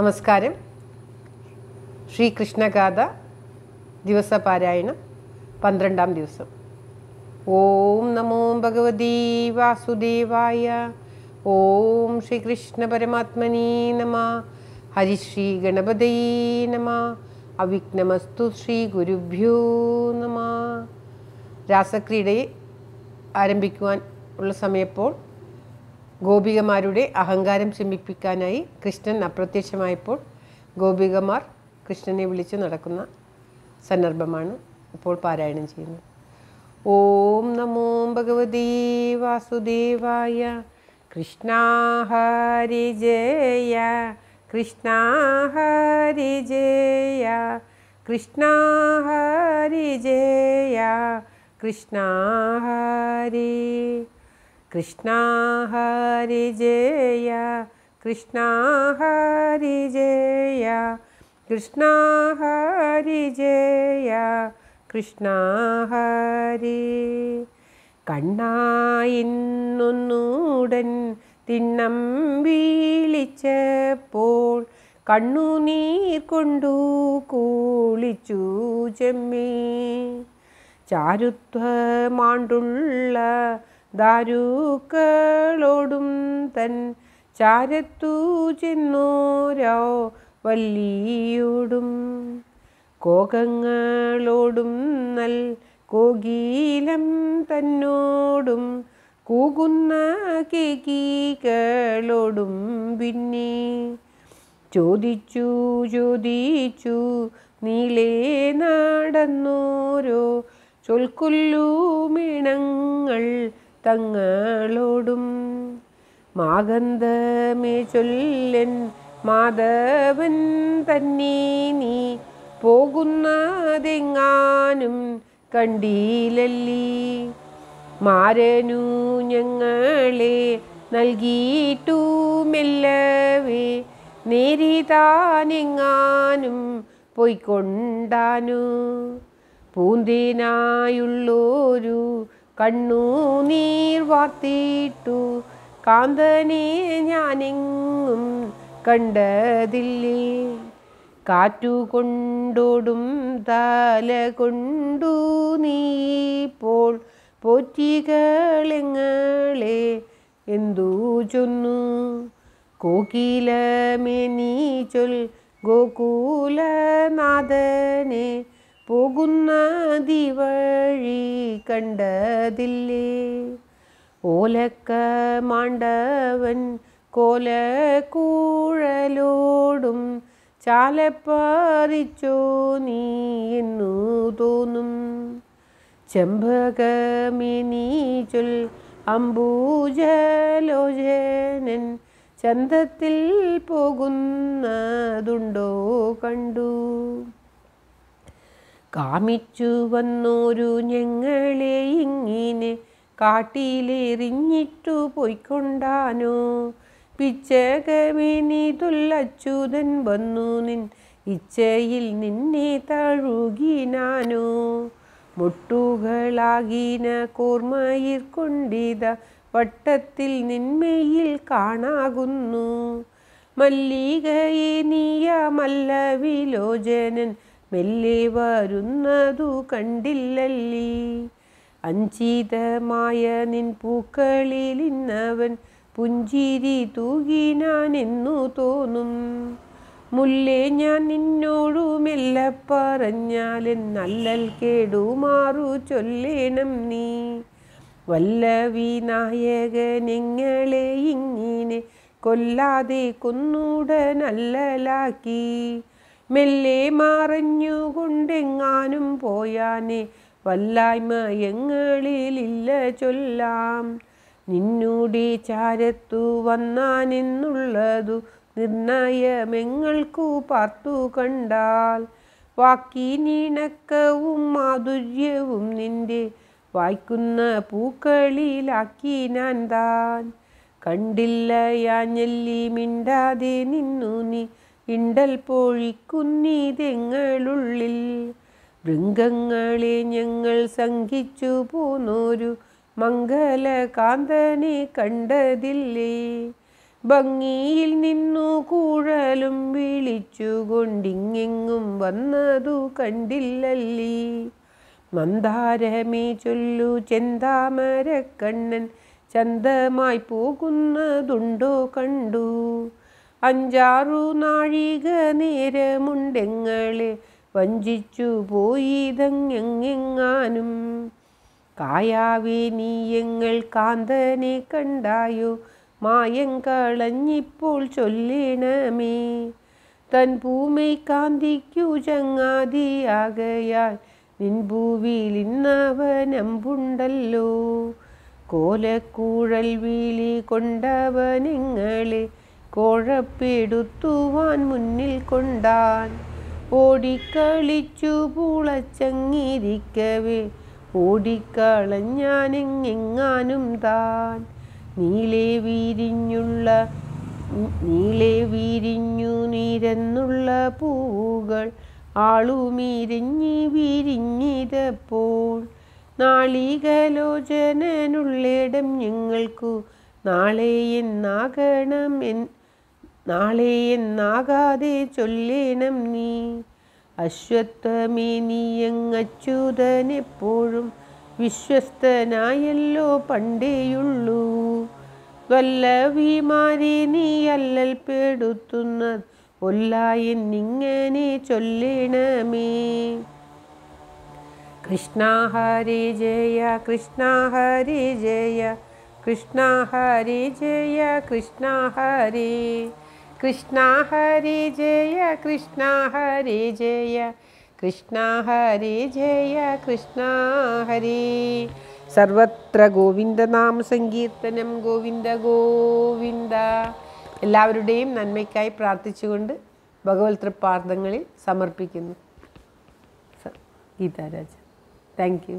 നമസ്കാരം ശ്രീകൃഷ്ണഗാഥ ദിവസപാരായണം പന്ത്രണ്ടാം ദിവസം ഓം നമോ ഭഗവതി വാസുദേവായ ഓം ശ്രീകൃഷ്ണ പരമാത്മനീ നമ ഹരിശ്രീ ഗണപതി നമ അവിഘ്നമസ്തു ശ്രീ ഗുരുഭ്യോ നമ രാസക്രീഡയെ ആരംഭിക്കുവാൻ ഉള്ള സമയപ്പോൾ ഗോപികമാരുടെ അഹങ്കാരം ചിമ്മിപ്പിക്കാനായി കൃഷ്ണൻ അപ്രത്യക്ഷമായപ്പോൾ ഗോപികമാർ കൃഷ്ണനെ വിളിച്ചു നടക്കുന്ന സന്ദർഭമാണ് ഇപ്പോൾ പാരായണം ചെയ്യുന്നത് ഓം നമോ ഭഗവതീ വാസുദേവായ കൃഷ്ണാഹാരി ജയ കൃഷ്ണാഹാരി ജയ കൃഷ്ണാഹാരി ജയ കൃഷ്ണാഹാരി കൃഷ്ണ ഹരി ജയ കൃഷ്ണ ഹരി ജയ കൃഷ്ണ ഹരി ജയ കൃഷ്ണ ഹരി കണ്ണായിന്നൊന്നൂടൻ തിണ്ണം വീളിച്ചപ്പോൾ കണ്ണുനീർ കൊണ്ടു കൂളിച്ചു ചെമ്മീ ചാരുത്വമാണ്ടുള്ള ദാരൂക്കളോടും തൻ ചാരത്തു ചെന്നോരോ വല്ലിയോടും കോകങ്ങളോടും നൽ കോകീലം തന്നോടും കൂകുന്ന കേക്കികളോടും പിന്നെ ചോദിച്ചു ചോദിച്ചു നീലേ നടന്നോരോ ചൊൽക്കൊല്ലു മിണങ്ങൾ തങ്ങളോടും മാഗന്ധമേ ചൊല്ലൻ മാധവൻ തന്നെ നീ പോകുന്നതെങ്ങാനും കണ്ടീലല്ലീ മാരനു ഞങ്ങളെ നൽകിയിട്ടുമെല്ലവേ മെല്ലവേ നേരിതാനെങ്ങാനും പൊയ്ക്കൊണ്ടാനു പൂന്തിനായുള്ളൊരു കണ്ണു നീർ വാർത്തിട്ടു കാന്തനെ ഞാനെങ്ങും കണ്ടതില്ലേ കാറ്റു കൊണ്ടോടും തല കൊണ്ടു നീപ്പോൾ പോറ്റികളെങ്ങളെ എന്തു ചൊന്നു കോകിലമേ നീ ചൊൽ ഗോകുലനാഥനെ പോകുന്ന ദിവഴി കണ്ടതില്ലേ ഓലക്ക മാണ്ടവൻ കൂഴലോടും ചാലപ്പാറിച്ചോ നീ എന്നു തോന്നും ചെമ്പകമിനി ചൊൽ അംബൂജലോചനൻ ചന്തത്തിൽ പോകുന്നതുണ്ടോ കണ്ടു കാമിച്ചു വന്നോരു ഞങ്ങളെ ഇങ്ങിനെ കാട്ടിലെറിഞ്ഞിട്ടു പോയിക്കൊണ്ടാനോ പിച്ചകമിനിതുല്ലച്യുതൻ വന്നു നിൻ ഇച്ഛയിൽ നിന്നെ തഴുകിനാനോ മുട്ടുകളാകിന കോർമയിൽ കൊണ്ടിത വട്ടത്തിൽ നിന്മയിൽ കാണാകുന്നു മല്ലികയെ നീയ മല്ല വിലോചനൻ മെല്ലെ വരുന്നതു കണ്ടില്ലല്ലീ അഞ്ചിതമായ നിൻ പൂക്കളിൽ ഇന്നവൻ പുഞ്ചിരി തൂകിനാനെന്നു തോന്നും മുല്ലേ ഞാൻ നിന്നോടു മെല്ലെ പറഞ്ഞാൽ നല്ലൽ കേടുമാറു ചൊല്ലേണം നീ വല്ല നിങ്ങളെ ഇങ്ങനെ കൊല്ലാതെ കൊന്നൂടെ നല്ലലാക്കി മെല്ലെ മറഞ്ഞുകൊണ്ടെങ്ങാനും പോയാനെ വല്ലായ്മ എങ്ങളിലില്ല ചൊല്ലാം നിന്നൂടെ ചാരത്തു വന്നാനെന്നുള്ളതു നിർണയമെങ്ങൾക്കു പാർത്തു കണ്ടാൽ വാക്കിനിണക്കവും മാധുര്യവും നിന്റെ വായിക്കുന്ന പൂക്കളിലാക്കി ഞാൻ താൻ കണ്ടില്ല യാഞ്ഞല്ലി മിണ്ടാതെ നിന്നു നീ ഇണ്ടൽ പോഴിക്കുന്നിതെങ്ങളുള്ളിൽ മൃഗങ്ങളെ ഞങ്ങൾ സംഘിച്ചു പോന്നൊരു മംഗലകാന്തനെ കണ്ടതില്ലേ ഭംഗിയിൽ നിന്നു കൂഴലും വിളിച്ചുകൊണ്ടിങ്ങും വന്നതു കണ്ടില്ലല്ലേ മന്ദാരമേ ചൊല്ലു ചെന്താമരക്കണ്ണൻ ചന്തമായി പോകുന്നതുണ്ടോ കണ്ടു അഞ്ചാറു നാഴിക നേരമുണ്ടെങ്ങളെ വഞ്ചിച്ചു പോയിതങ്ങെങ്ങാനും കായാവേ എങ്ങൾ കാന്തനെ കണ്ടായോ മായം കളഞ്ഞിപ്പോൾ ചൊല്ലണമേ തൻ പൂമൈ കാന്തിക്കു ചങ്ങാതിയാകയാൽ നിൻഭൂവിയിൽ ഇന്നവനമ്പുണ്ടല്ലോ കോലക്കൂഴൽ വീലി കൊണ്ടവനിങ്ങളെ കോഴപ്പെടുത്തുവാൻ മുന്നിൽ കൊണ്ടാൻ ഓടിക്കളിച്ചു പൂളച്ചങ്ങിരിക്കവേ ഓടിക്കളഞ്ഞാനെങ്ങാനും താൻ നീലെ വിരിഞ്ഞുള്ള നീലെ വിരിഞ്ഞു നിരന്നുള്ള പൂവുകൾ ആളുമിരിഞ്ഞി വിരിഞ്ഞിതപ്പോൾ നാളികലോചനുള്ളിടം ഞങ്ങൾക്കു നാളെ എന്നാകണം നാളെ എന്നാകാതെ ചൊല്ലേണം നീ അശ്വത്വമേ നീയങ്ങച്യുതൻ എപ്പോഴും വിശ്വസ്തനായല്ലോ പണ്ടേയുള്ളൂ വല്ലവിമാരെ നീ അല്ലൽ പെടുത്തുന്ന ഒല്ലായൻ നിങ്ങനെ ചൊല്ലണമേ കൃഷ്ണ ഹരി ജയ കൃഷ്ണ ഹരി ജയ കൃഷ്ണ ഹരി ജയ കൃഷ്ണ ഹരി കൃഷ്ണ ഹരി ജയ കൃഷ്ണ ഹരി ജയ കൃഷ്ണ ഹരി ജയ കൃഷ്ണ ഹരി സർവത്ര ഗോവിന്ദനാമ സങ്കീർത്തനം ഗോവിന്ദ ഗോവിന്ദ എല്ലാവരുടെയും നന്മയ്ക്കായി പ്രാർത്ഥിച്ചുകൊണ്ട് ഭഗവത് സമർപ്പിക്കുന്നു ഗീതാരാജ താങ്ക് യു